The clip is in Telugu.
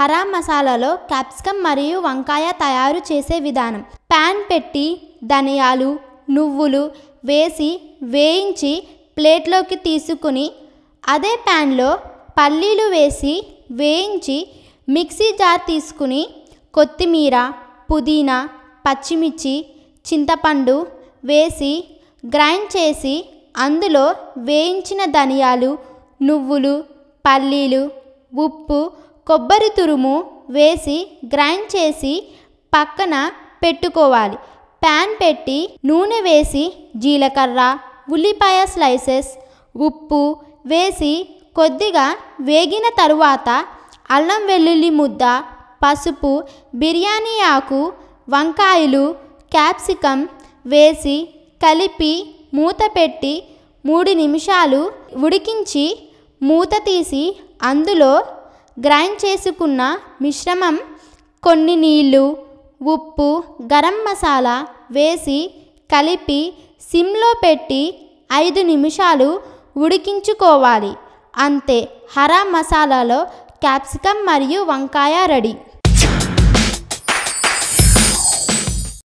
హరా మసాలాలో క్యాప్సికమ్ మరియు వంకాయ తయారు చేసే విధానం ప్యాన్ పెట్టి ధనియాలు నువ్వులు వేసి వేయించి ప్లేట్లోకి తీసుకుని అదే ప్యాన్లో పల్లీలు వేసి వేయించి మిక్సీ జార్ తీసుకుని కొత్తిమీర పుదీనా పచ్చిమిర్చి చింతపండు వేసి గ్రైండ్ చేసి అందులో వేయించిన ధనియాలు నువ్వులు పల్లీలు ఉప్పు కొబ్బరి తురుము వేసి గ్రైండ్ చేసి పక్కన పెట్టుకోవాలి ప్యాన్ పెట్టి నూనె వేసి జీలకర్ర ఉల్లిపాయ స్లైసెస్ ఉప్పు వేసి కొద్దిగా వేగిన తరువాత అల్లం వెల్లుల్లి ముద్ద పసుపు బిర్యానీ ఆకు వంకాయలు క్యాప్సికం వేసి కలిపి మూత పెట్టి మూడు నిమిషాలు ఉడికించి మూత తీసి అందులో గ్రైండ్ చేసుకున్న మిశ్రమం కొన్ని నీళ్ళు ఉప్పు గరం మసాలా వేసి కలిపి సిమ్లో పెట్టి ఐదు నిమిషాలు ఉడికించుకోవాలి అంతే హరా మసాలాలో క్యాప్సికమ్ మరియు వంకాయ రెడీ